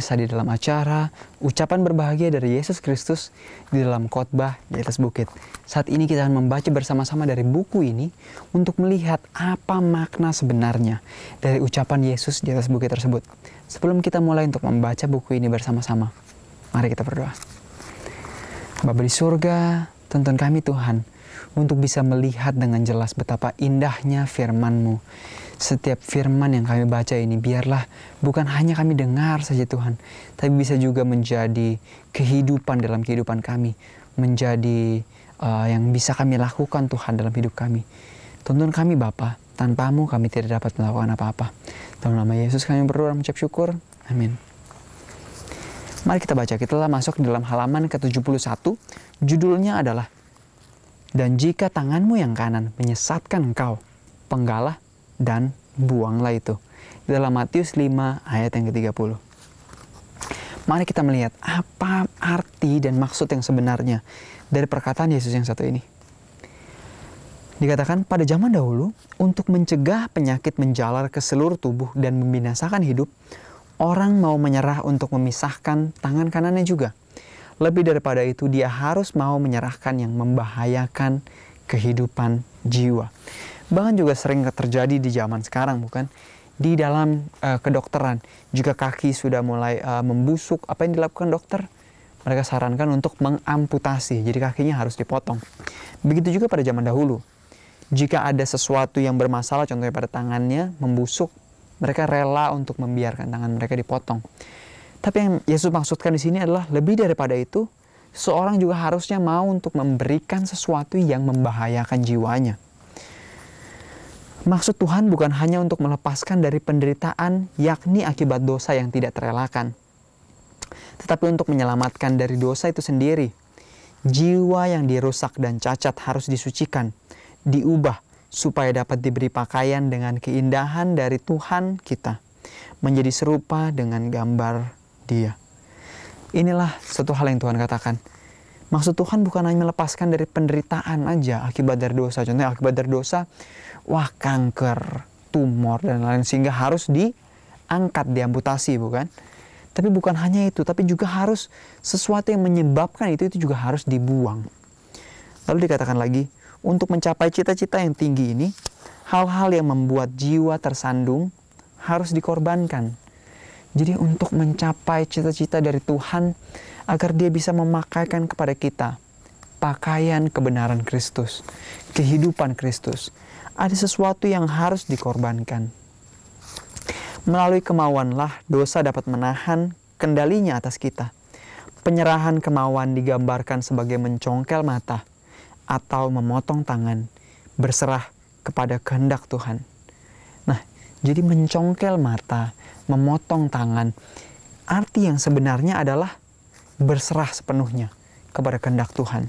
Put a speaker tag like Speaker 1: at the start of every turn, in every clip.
Speaker 1: pemirsa di dalam acara ucapan berbahagia dari Yesus Kristus di dalam khotbah di atas bukit. Saat ini kita akan membaca bersama-sama dari buku ini untuk melihat apa makna sebenarnya dari ucapan Yesus di atas bukit tersebut. Sebelum kita mulai untuk membaca buku ini bersama-sama, mari kita berdoa. Bapa di surga, tuntun kami Tuhan untuk bisa melihat dengan jelas betapa indahnya firman-Mu setiap firman yang kami baca ini biarlah bukan hanya kami dengar saja Tuhan, tapi bisa juga menjadi kehidupan dalam kehidupan kami, menjadi uh, yang bisa kami lakukan Tuhan dalam hidup kami. Tuntun kami Bapa, tanpamu kami tidak dapat melakukan apa-apa. Dalam nama Yesus kami berdoa mengucap syukur. Amin. Mari kita baca, kita telah masuk dalam halaman ke-71. Judulnya adalah, Dan jika tanganmu yang kanan menyesatkan engkau, penggalah dan buanglah itu. dalam Matius 5 ayat yang ke-30. Mari kita melihat apa arti dan maksud yang sebenarnya dari perkataan Yesus yang satu ini. Dikatakan pada zaman dahulu, untuk mencegah penyakit menjalar ke seluruh tubuh dan membinasakan hidup, orang mau menyerah untuk memisahkan tangan kanannya juga. Lebih daripada itu, dia harus mau menyerahkan yang membahayakan kehidupan jiwa bahkan juga sering terjadi di zaman sekarang bukan di dalam uh, kedokteran jika kaki sudah mulai uh, membusuk apa yang dilakukan dokter mereka sarankan untuk mengamputasi jadi kakinya harus dipotong begitu juga pada zaman dahulu jika ada sesuatu yang bermasalah contohnya pada tangannya membusuk mereka rela untuk membiarkan tangan mereka dipotong tapi yang Yesus maksudkan di sini adalah lebih daripada itu seorang juga harusnya mau untuk memberikan sesuatu yang membahayakan jiwanya Maksud Tuhan bukan hanya untuk melepaskan dari penderitaan yakni akibat dosa yang tidak terelakkan, tetapi untuk menyelamatkan dari dosa itu sendiri. Jiwa yang dirusak dan cacat harus disucikan, diubah supaya dapat diberi pakaian dengan keindahan dari Tuhan kita, menjadi serupa dengan gambar Dia. Inilah satu hal yang Tuhan katakan. Maksud Tuhan bukan hanya melepaskan dari penderitaan aja akibat dari dosa. Contohnya akibat dari dosa, wah kanker, tumor dan lain lain sehingga harus diangkat, diamputasi bukan? Tapi bukan hanya itu, tapi juga harus sesuatu yang menyebabkan itu itu juga harus dibuang. Lalu dikatakan lagi, untuk mencapai cita-cita yang tinggi ini, hal-hal yang membuat jiwa tersandung harus dikorbankan. Jadi untuk mencapai cita-cita dari Tuhan agar dia bisa memakaikan kepada kita pakaian kebenaran Kristus, kehidupan Kristus. Ada sesuatu yang harus dikorbankan. Melalui kemauanlah dosa dapat menahan kendalinya atas kita. Penyerahan kemauan digambarkan sebagai mencongkel mata atau memotong tangan, berserah kepada kehendak Tuhan. Nah, jadi mencongkel mata, memotong tangan, arti yang sebenarnya adalah berserah sepenuhnya kepada kehendak Tuhan.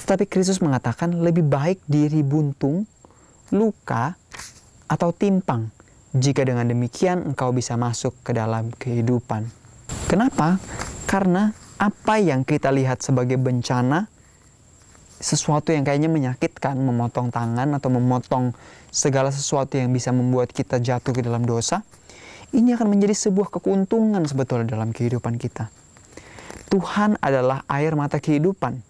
Speaker 1: Tetapi Kristus mengatakan lebih baik diri buntung, luka, atau timpang jika dengan demikian engkau bisa masuk ke dalam kehidupan. Kenapa? Karena apa yang kita lihat sebagai bencana, sesuatu yang kayaknya menyakitkan, memotong tangan atau memotong segala sesuatu yang bisa membuat kita jatuh ke dalam dosa, ini akan menjadi sebuah keuntungan sebetulnya dalam kehidupan kita. Tuhan adalah air mata kehidupan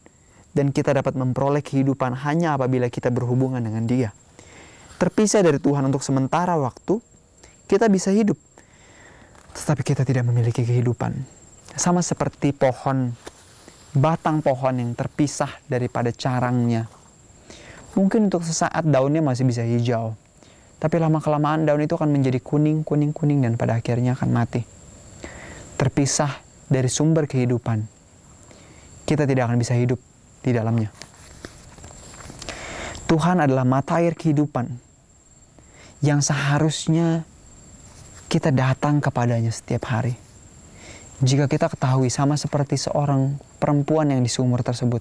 Speaker 1: dan kita dapat memperoleh kehidupan hanya apabila kita berhubungan dengan Dia. Terpisah dari Tuhan untuk sementara waktu, kita bisa hidup, tetapi kita tidak memiliki kehidupan. Sama seperti pohon, batang pohon yang terpisah daripada carangnya. Mungkin untuk sesaat daunnya masih bisa hijau, tapi lama-kelamaan daun itu akan menjadi kuning, kuning, kuning, dan pada akhirnya akan mati. Terpisah dari sumber kehidupan. Kita tidak akan bisa hidup di dalamnya. Tuhan adalah mata air kehidupan yang seharusnya kita datang kepadanya setiap hari. Jika kita ketahui sama seperti seorang perempuan yang di sumur tersebut,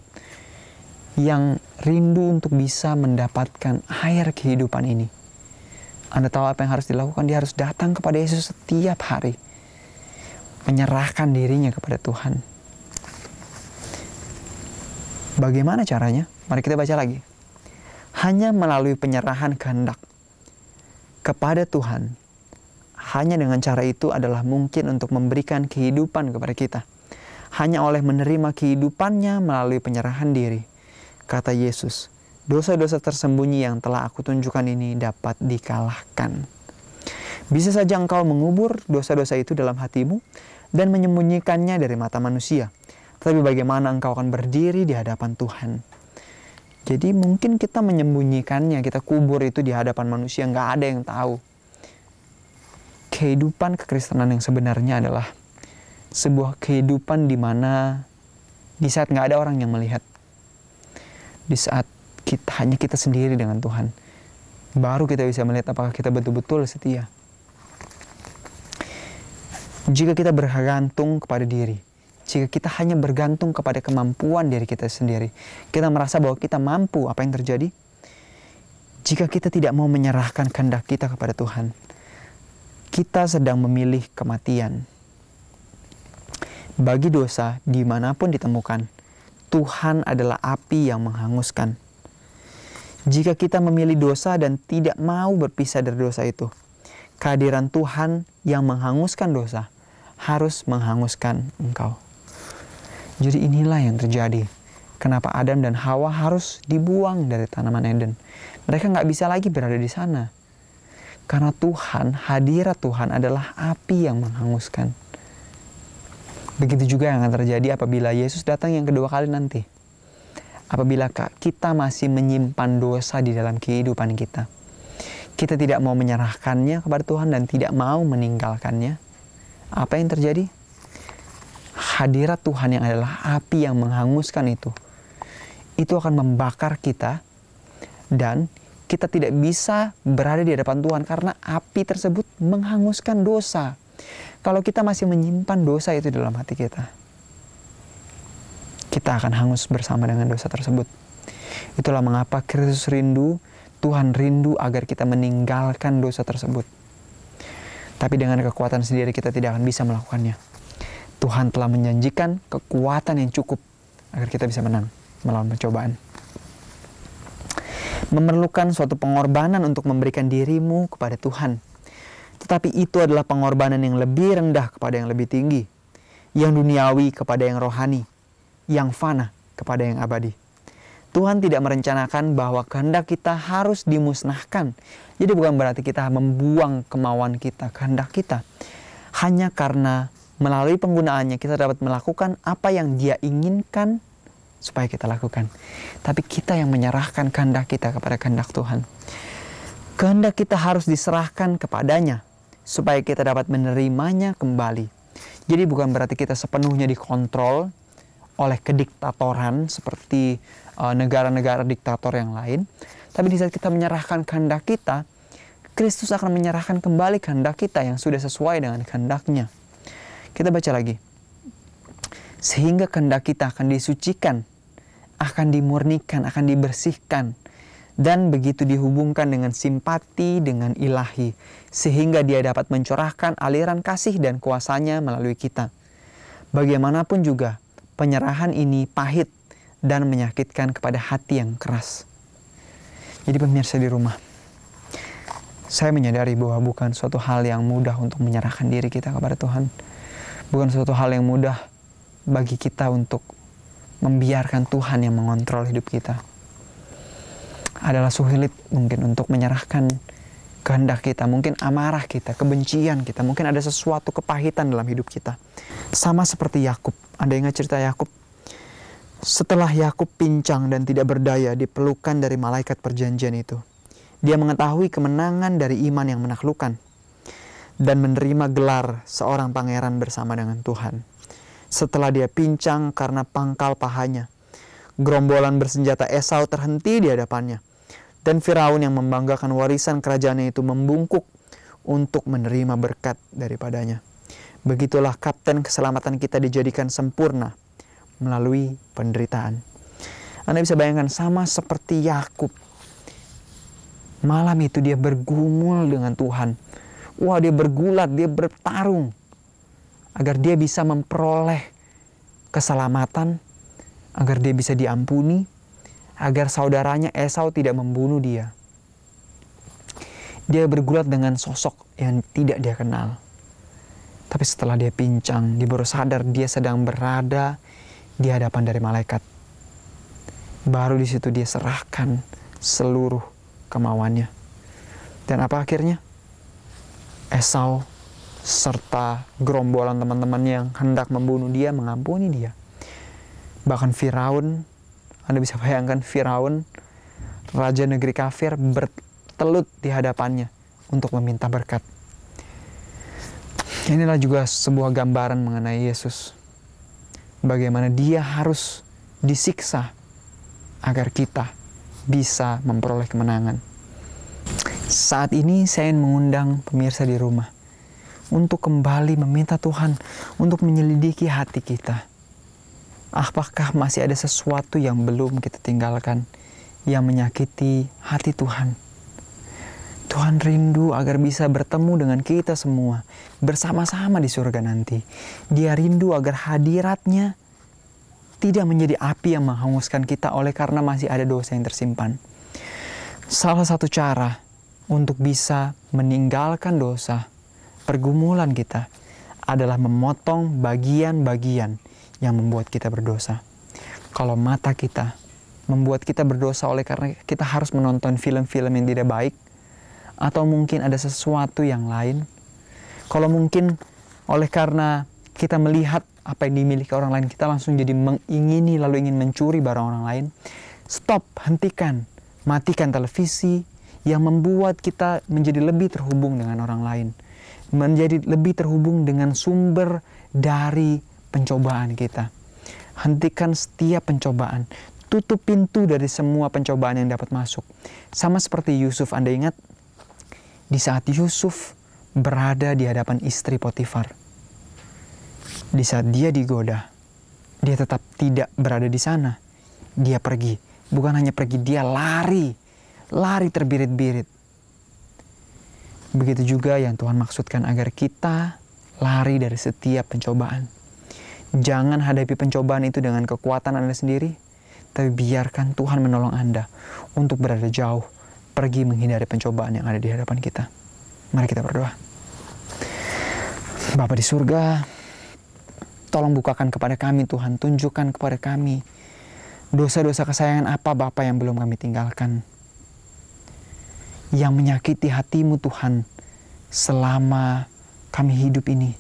Speaker 1: yang rindu untuk bisa mendapatkan air kehidupan ini. Anda tahu apa yang harus dilakukan? Dia harus datang kepada Yesus setiap hari menyerahkan dirinya kepada Tuhan. Bagaimana caranya? Mari kita baca lagi. Hanya melalui penyerahan kehendak kepada Tuhan, hanya dengan cara itu adalah mungkin untuk memberikan kehidupan kepada kita. Hanya oleh menerima kehidupannya melalui penyerahan diri, kata Yesus, dosa-dosa tersembunyi yang telah aku tunjukkan ini dapat dikalahkan. Bisa saja engkau mengubur dosa-dosa itu dalam hatimu, dan menyembunyikannya dari mata manusia. Tetapi bagaimana engkau akan berdiri di hadapan Tuhan? Jadi mungkin kita menyembunyikannya, kita kubur itu di hadapan manusia, nggak ada yang tahu. Kehidupan kekristenan yang sebenarnya adalah sebuah kehidupan di mana di saat nggak ada orang yang melihat, di saat kita hanya kita sendiri dengan Tuhan, baru kita bisa melihat apakah kita betul-betul setia. Jika kita bergantung kepada diri, jika kita hanya bergantung kepada kemampuan diri kita sendiri, kita merasa bahwa kita mampu, apa yang terjadi? Jika kita tidak mau menyerahkan kehendak kita kepada Tuhan, kita sedang memilih kematian. Bagi dosa, dimanapun ditemukan, Tuhan adalah api yang menghanguskan. Jika kita memilih dosa dan tidak mau berpisah dari dosa itu, kehadiran Tuhan yang menghanguskan dosa harus menghanguskan engkau. Jadi inilah yang terjadi. Kenapa Adam dan Hawa harus dibuang dari tanaman Eden. Mereka nggak bisa lagi berada di sana. Karena Tuhan, hadirat Tuhan adalah api yang menghanguskan. Begitu juga yang akan terjadi apabila Yesus datang yang kedua kali nanti. Apabila kita masih menyimpan dosa di dalam kehidupan kita. Kita tidak mau menyerahkannya kepada Tuhan dan tidak mau meninggalkannya apa yang terjadi? Hadirat Tuhan yang adalah api yang menghanguskan itu. Itu akan membakar kita dan kita tidak bisa berada di hadapan Tuhan karena api tersebut menghanguskan dosa. Kalau kita masih menyimpan dosa itu dalam hati kita, kita akan hangus bersama dengan dosa tersebut. Itulah mengapa Kristus rindu, Tuhan rindu agar kita meninggalkan dosa tersebut. Tapi dengan kekuatan sendiri kita tidak akan bisa melakukannya. Tuhan telah menjanjikan kekuatan yang cukup agar kita bisa menang melawan pencobaan. Memerlukan suatu pengorbanan untuk memberikan dirimu kepada Tuhan. Tetapi itu adalah pengorbanan yang lebih rendah kepada yang lebih tinggi, yang duniawi kepada yang rohani, yang fana kepada yang abadi. Tuhan tidak merencanakan bahwa kehendak kita harus dimusnahkan. Jadi bukan berarti kita membuang kemauan kita, kehendak kita. Hanya karena melalui penggunaannya kita dapat melakukan apa yang dia inginkan supaya kita lakukan. Tapi kita yang menyerahkan kehendak kita kepada kehendak Tuhan. Kehendak kita harus diserahkan kepadanya supaya kita dapat menerimanya kembali. Jadi bukan berarti kita sepenuhnya dikontrol oleh kediktatoran seperti Eh, negara-negara diktator yang lain. Tapi di saat kita menyerahkan kehendak kita, Kristus akan menyerahkan kembali kehendak kita yang sudah sesuai dengan kehendaknya. Kita baca lagi. Sehingga kehendak kita akan disucikan, akan dimurnikan, akan dibersihkan, dan begitu dihubungkan dengan simpati dengan ilahi, sehingga dia dapat mencurahkan aliran kasih dan kuasanya melalui kita. Bagaimanapun juga, penyerahan ini pahit dan menyakitkan kepada hati yang keras. Jadi pemirsa di rumah, saya menyadari bahwa bukan suatu hal yang mudah untuk menyerahkan diri kita kepada Tuhan. Bukan suatu hal yang mudah bagi kita untuk membiarkan Tuhan yang mengontrol hidup kita. Adalah sulit mungkin untuk menyerahkan kehendak kita, mungkin amarah kita, kebencian kita, mungkin ada sesuatu kepahitan dalam hidup kita. Sama seperti Yakub. Ada yang cerita Yakub setelah Yakub pincang dan tidak berdaya dipelukan dari malaikat perjanjian itu, dia mengetahui kemenangan dari iman yang menaklukkan dan menerima gelar seorang pangeran bersama dengan Tuhan. Setelah dia pincang karena pangkal pahanya, gerombolan bersenjata Esau terhenti di hadapannya, dan Firaun yang membanggakan warisan kerajaannya itu membungkuk untuk menerima berkat daripadanya. Begitulah kapten keselamatan kita dijadikan sempurna melalui penderitaan. Anda bisa bayangkan sama seperti Yakub. Malam itu dia bergumul dengan Tuhan. Wah, dia bergulat, dia bertarung agar dia bisa memperoleh keselamatan, agar dia bisa diampuni, agar saudaranya Esau tidak membunuh dia. Dia bergulat dengan sosok yang tidak dia kenal. Tapi setelah dia pincang, dia baru sadar dia sedang berada di hadapan dari malaikat. Baru di situ dia serahkan seluruh kemauannya. Dan apa akhirnya? Esau serta gerombolan teman-teman yang hendak membunuh dia mengampuni dia. Bahkan Firaun, Anda bisa bayangkan Firaun, raja negeri kafir bertelut di hadapannya untuk meminta berkat. Inilah juga sebuah gambaran mengenai Yesus bagaimana dia harus disiksa agar kita bisa memperoleh kemenangan. Saat ini saya ingin mengundang pemirsa di rumah untuk kembali meminta Tuhan untuk menyelidiki hati kita. Apakah masih ada sesuatu yang belum kita tinggalkan yang menyakiti hati Tuhan? Tuhan rindu agar bisa bertemu dengan kita semua bersama-sama di surga nanti. Dia rindu agar hadiratnya tidak menjadi api yang menghanguskan kita oleh karena masih ada dosa yang tersimpan. Salah satu cara untuk bisa meninggalkan dosa, pergumulan kita adalah memotong bagian-bagian yang membuat kita berdosa. Kalau mata kita membuat kita berdosa oleh karena kita harus menonton film-film yang tidak baik, atau mungkin ada sesuatu yang lain. Kalau mungkin oleh karena kita melihat apa yang dimiliki orang lain, kita langsung jadi mengingini lalu ingin mencuri barang orang lain. Stop, hentikan, matikan televisi yang membuat kita menjadi lebih terhubung dengan orang lain, menjadi lebih terhubung dengan sumber dari pencobaan kita. Hentikan setiap pencobaan, tutup pintu dari semua pencobaan yang dapat masuk. Sama seperti Yusuf, Anda ingat di saat Yusuf berada di hadapan istri Potifar. Di saat dia digoda, dia tetap tidak berada di sana. Dia pergi, bukan hanya pergi, dia lari, lari terbirit-birit. Begitu juga yang Tuhan maksudkan agar kita lari dari setiap pencobaan. Jangan hadapi pencobaan itu dengan kekuatan Anda sendiri, tapi biarkan Tuhan menolong Anda untuk berada jauh pergi menghindari pencobaan yang ada di hadapan kita. Mari kita berdoa. Bapa di surga, tolong bukakan kepada kami Tuhan, tunjukkan kepada kami dosa-dosa kesayangan apa Bapa yang belum kami tinggalkan. Yang menyakiti hatimu Tuhan selama kami hidup ini.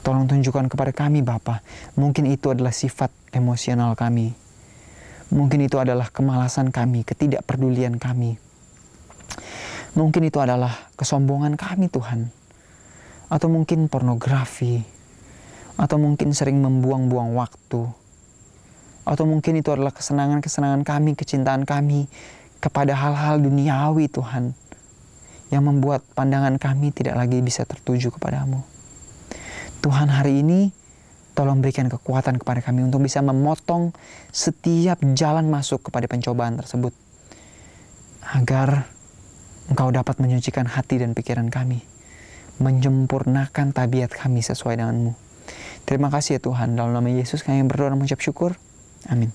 Speaker 1: Tolong tunjukkan kepada kami Bapa, mungkin itu adalah sifat emosional kami Mungkin itu adalah kemalasan kami, ketidakpedulian kami. Mungkin itu adalah kesombongan kami Tuhan. Atau mungkin pornografi. Atau mungkin sering membuang-buang waktu. Atau mungkin itu adalah kesenangan-kesenangan kami, kecintaan kami kepada hal-hal duniawi Tuhan. Yang membuat pandangan kami tidak lagi bisa tertuju kepadamu. Tuhan hari ini Tolong berikan kekuatan kepada kami untuk bisa memotong setiap jalan masuk kepada pencobaan tersebut. Agar Engkau dapat menyucikan hati dan pikiran kami. Menyempurnakan tabiat kami sesuai denganmu. Terima kasih ya Tuhan. Dalam nama Yesus kami berdoa dan mengucap syukur. Amin.